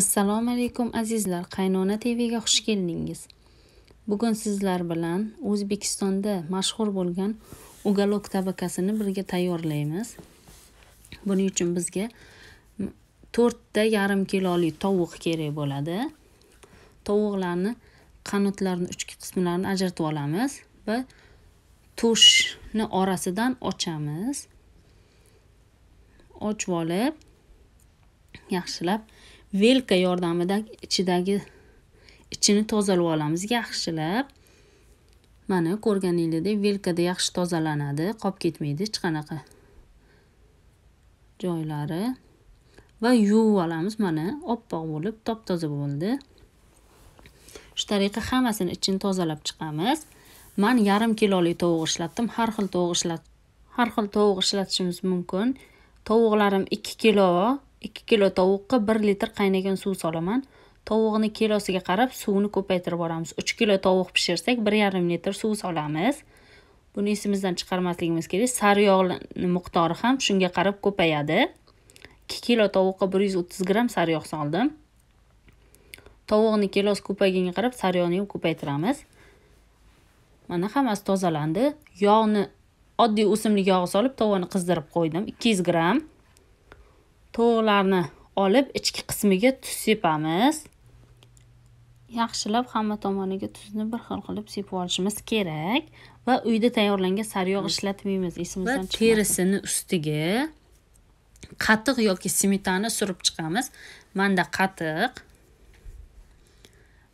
assalomu alaykum azizlar qaynona tvga xush keldingiz bugun sizlar bilan o'zbekistonda mashhur bo'lgan ugalok tabakasini birga tayyorlaymiz buning uchun bizga to'rtta yarim kilolik tovuq kerak bo'ladi tovuqlarni qanotlarini uchki qismlarini ajratib olamiz va to'shni orasidan ochamiz ochib olib yaxshilab velka yordamida ichidagi ichini tozalab olamiz yaxshilab mana ko'rganingizda velkada yaxshi tozalanadi qolib ketmaydi hech qanaqa joylari va yuvib olamiz mana oppoq bo'lib top toza bo'ldi shu tariqa hammasini ichini tozalab chiqamiz man yarim kilolik tovuq ishlatdim har xil tovuq ishlat har xil tovuq ishlatishimiz mumkin tovuqlarim ikki kilo ikki kilo tovuqqa bir litr qaynagan suv solaman tovuqni kilosiga qarab suvni ko'paytirib boramiz uch kilo tovuq pishirsak bir yarim litr suv solamiz buni esimizdan chiqarmasligimiz kerak sari miqdori ham shunga qarab ko'payadi ikki kilo tovuqqa bir yuz o'ttiz gramm yog' soldim tovuqni kilosi ko'payganiga qarab sari yog'ni ham ko'paytiramiz mana hammasi tozalandi yog'ni oddiy o'simlik yog'i solib tovani qizdirib qo'ydim ikki yuz gramm tovuqlarni olib ichki qismiga tuz sepamiz yaxshilab hamma tomoniga tuzni bir xil qilib sepib olishimiz kerak va uyda tayyorlangan sariyog' ishlatmaymiz esimizdan chiqmasin terisini ustiga qatiq yoki smetana surib chiqamiz manda qatiq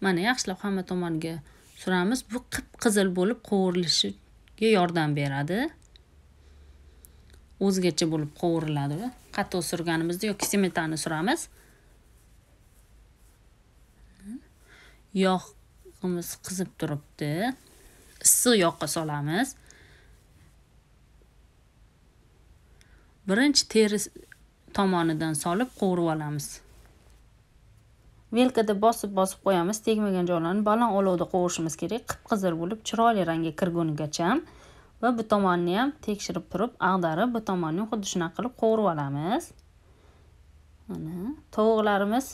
mana yaxshilab hamma tomoniga suramiz bu qip qizil bo'lib qovurilishiga yordam beradi o'zgacha bo'lib qovuriladi qatiq surganimizda yoki smetani suramiz yog'imiz qizib turibdi issiq yoqqa solamiz birinchi teri tomonidan solib qovurib olamiz velkada bosib bosib qo'yamiz tegmagan joylarni baland olovda qovurishimiz kerak qip qizil bo'lib chiroyli rangga kirgunigacha va bu tomonni ham tekshirib turib ag'darib bu tomonni xuddi shunaqa qilib qovurib olamiz mana tovuqlarimiz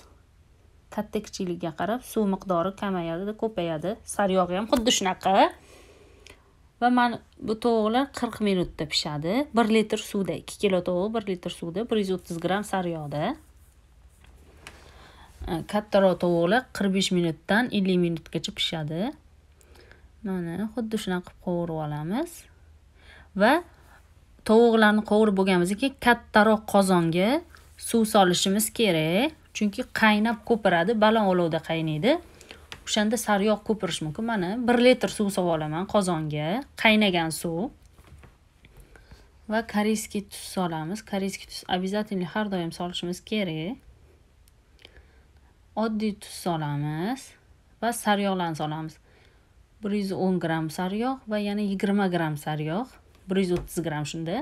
katta kichikligiga qarab suv miqdori kamayadi ko'payadi saryog'i ham xuddi shunaqa va mana bu tovuqlar qirq minutda pishadi bir litr suvda ikki kilo tovuq bir litr suvda bir yuz o'ttiz gramm saryog'da e, kattaroq tovuqlar qirq besh minutdan ellik minutgacha pishadi mana xuddi shunaqa qilib qovurib olamiz va tovuqlarni qovurib bo'lganimizdan keyin kattaroq qozonga suv solishimiz kerak chunki qaynab ko'piradi baland olovda qaynaydi o'shanda sariyog' ko'pirish mumkin mana bir litr suv solib olaman qozonga qaynagan suv va koreyskiy tuz solamiz koreyskiy tuz обязательно har doim solishimiz kerak oddiy tuz solamiz va sariyog'larni solamiz bir yuz o'n gramm sariyog' va yana yigirma gramm sariyog' bir yuz o'ttiz gramm shunda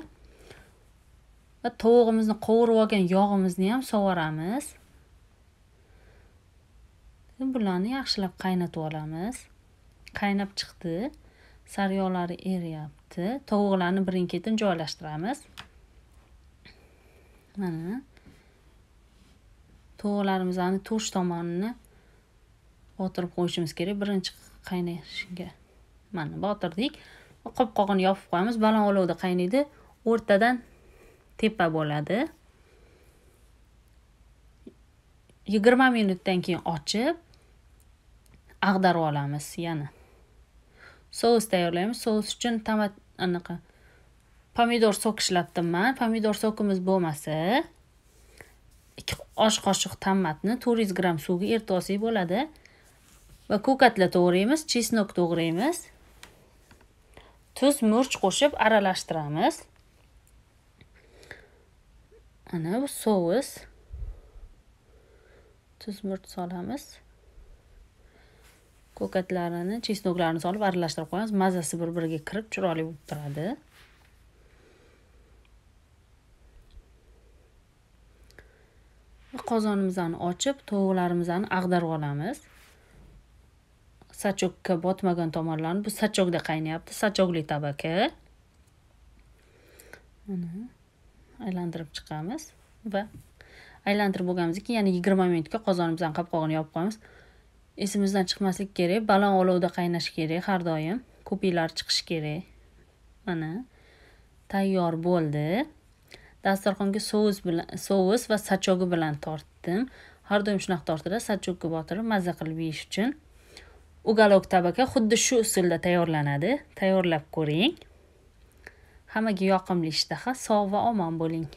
va tovuqimizni qovurib olgan yog'imizni ham sovuramiz bularni yaxshilab qaynatib olamiz qaynab chiqdi sariyog'lari eriyapti tovuqlarni birin ketin joylashtiramiz mana tovuqlarimizni to'sh tomonini botirib qo'yishimiz kerak birinchi qaynashiga mana botirdik qop qog'ini yopib qo'yamiz balon olovda qaynaydi o'rtadan tepa bo'ladi yigirma minutdan keyin ochib ag'darib olamiz yana sous tayyorlaymiz sous uchun tomat anaqa pomidor ishlatdim man pomidor sokimiz bo'lmasa ikki osh qoshiq tomatni to'rt yuz gramm suvga eritib olsak bo'ladi va ko'katla to'g'raymiz chesnok to'g'raymiz tuz murch qo'shib aralashtiramiz ana bu sovus tuz murch solamiz ko'katlarini chesnoklarini solib aralashtirib qo'yamiz mazasi bir biriga kirib chiroyli bo'lib turadi qozonimizni ochib tovuqlarimizni ag'darib olamiz sachokka botmagan tomonlarni bu sachokda qaynayapti sachokli tabaka mana aylantirib chiqamiz va aylantirib bo'lganimizdan keyin yana yigirma minutga qozonimizdan qopqog'ini yopib qo'yamiz esimizdan chiqmaslik kerak baland olovda qaynashi kerak har doim ko'piklar chiqishi kerak mana tayyor bo'ldi dasturxonga sous bilan sous va sachogi bilan tortdim har doim shunaqa tortiladi sachokka botirib maza qilib yeyish uchun ugalok tabaka xuddi shu usulda tayyorlanadi tayyorlab ko'ring hammaga yoqimli ishtaha sog' va omon bo'ling